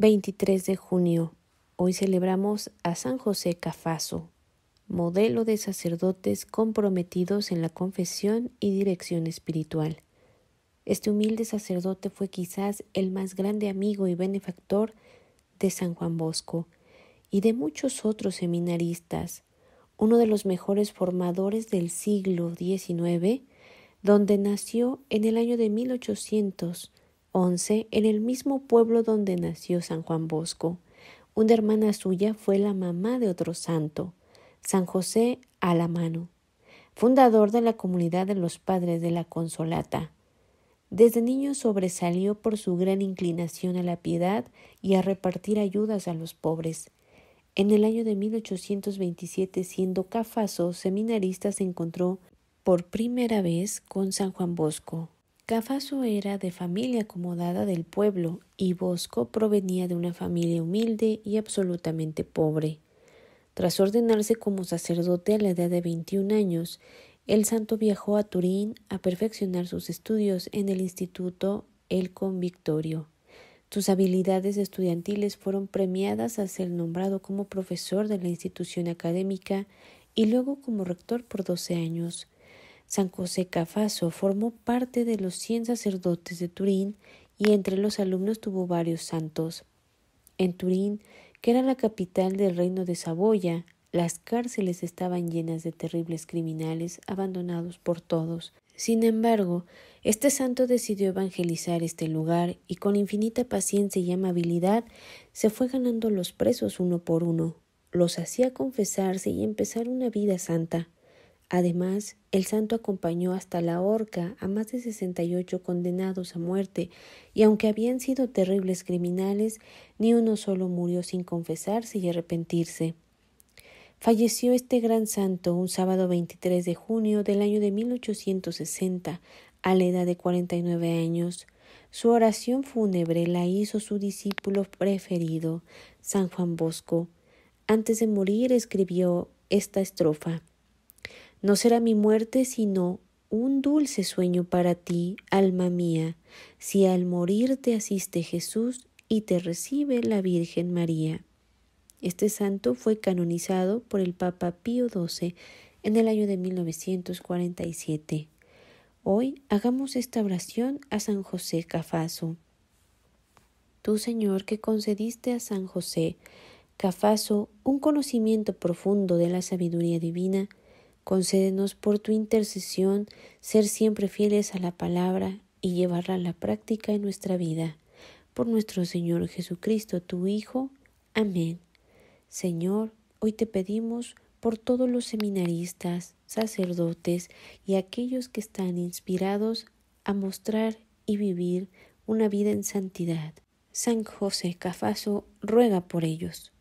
23 de junio. Hoy celebramos a San José Cafaso, modelo de sacerdotes comprometidos en la confesión y dirección espiritual. Este humilde sacerdote fue quizás el más grande amigo y benefactor de San Juan Bosco y de muchos otros seminaristas, uno de los mejores formadores del siglo XIX, donde nació en el año de 1800 en el mismo pueblo donde nació San Juan Bosco, una hermana suya fue la mamá de otro santo, San José Alamano, fundador de la comunidad de los padres de la Consolata. Desde niño sobresalió por su gran inclinación a la piedad y a repartir ayudas a los pobres. En el año de 1827, siendo Cafaso seminarista, se encontró por primera vez con San Juan Bosco. Cafaso era de familia acomodada del pueblo y Bosco provenía de una familia humilde y absolutamente pobre. Tras ordenarse como sacerdote a la edad de 21 años, el santo viajó a Turín a perfeccionar sus estudios en el Instituto El Convictorio. Sus habilidades estudiantiles fueron premiadas al ser nombrado como profesor de la institución académica y luego como rector por 12 años. San José Cafaso formó parte de los cien sacerdotes de Turín y entre los alumnos tuvo varios santos. En Turín, que era la capital del reino de Saboya, las cárceles estaban llenas de terribles criminales abandonados por todos. Sin embargo, este santo decidió evangelizar este lugar y con infinita paciencia y amabilidad se fue ganando los presos uno por uno, los hacía confesarse y empezar una vida santa. Además, el santo acompañó hasta la horca a más de 68 condenados a muerte, y aunque habían sido terribles criminales, ni uno solo murió sin confesarse y arrepentirse. Falleció este gran santo un sábado 23 de junio del año de 1860, a la edad de 49 años. Su oración fúnebre la hizo su discípulo preferido, San Juan Bosco. Antes de morir escribió esta estrofa. No será mi muerte sino un dulce sueño para ti, alma mía, si al morir te asiste Jesús y te recibe la Virgen María. Este santo fue canonizado por el Papa Pío XII en el año de 1947. Hoy hagamos esta oración a San José Cafaso. Tú, Señor, que concediste a San José Cafaso un conocimiento profundo de la sabiduría divina, Concédenos por tu intercesión ser siempre fieles a la palabra y llevarla a la práctica en nuestra vida. Por nuestro Señor Jesucristo, tu Hijo. Amén. Señor, hoy te pedimos por todos los seminaristas, sacerdotes y aquellos que están inspirados a mostrar y vivir una vida en santidad. San José Cafaso ruega por ellos.